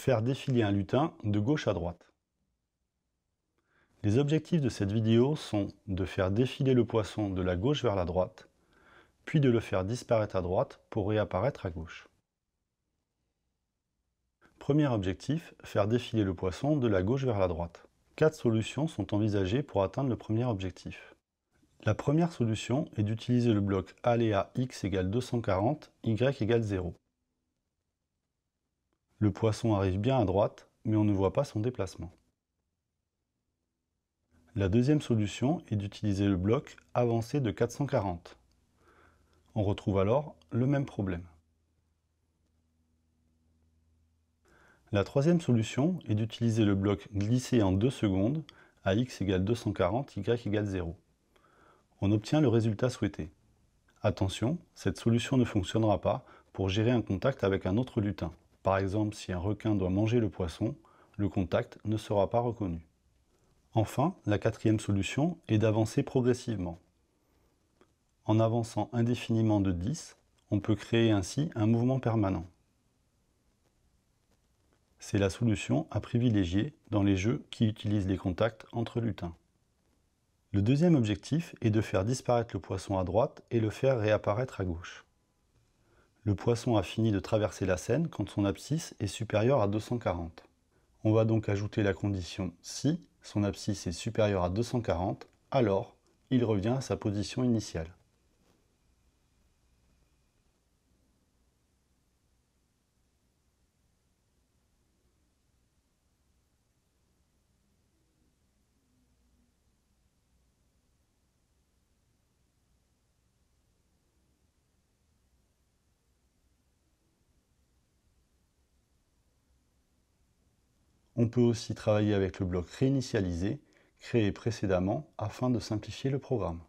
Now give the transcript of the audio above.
Faire défiler un lutin de gauche à droite. Les objectifs de cette vidéo sont de faire défiler le poisson de la gauche vers la droite, puis de le faire disparaître à droite pour réapparaître à gauche. Premier objectif, faire défiler le poisson de la gauche vers la droite. Quatre solutions sont envisagées pour atteindre le premier objectif. La première solution est d'utiliser le bloc aléa x égale 240, y égale 0. Le poisson arrive bien à droite, mais on ne voit pas son déplacement. La deuxième solution est d'utiliser le bloc avancé de 440. On retrouve alors le même problème. La troisième solution est d'utiliser le bloc glissé en 2 secondes à x égale 240, y égale 0. On obtient le résultat souhaité. Attention, cette solution ne fonctionnera pas pour gérer un contact avec un autre lutin. Par exemple, si un requin doit manger le poisson, le contact ne sera pas reconnu. Enfin, la quatrième solution est d'avancer progressivement. En avançant indéfiniment de 10, on peut créer ainsi un mouvement permanent. C'est la solution à privilégier dans les jeux qui utilisent les contacts entre lutins. Le deuxième objectif est de faire disparaître le poisson à droite et le faire réapparaître à gauche. Le poisson a fini de traverser la Seine quand son abscisse est supérieure à 240. On va donc ajouter la condition si son abscisse est supérieure à 240, alors il revient à sa position initiale. On peut aussi travailler avec le bloc réinitialisé créé précédemment afin de simplifier le programme.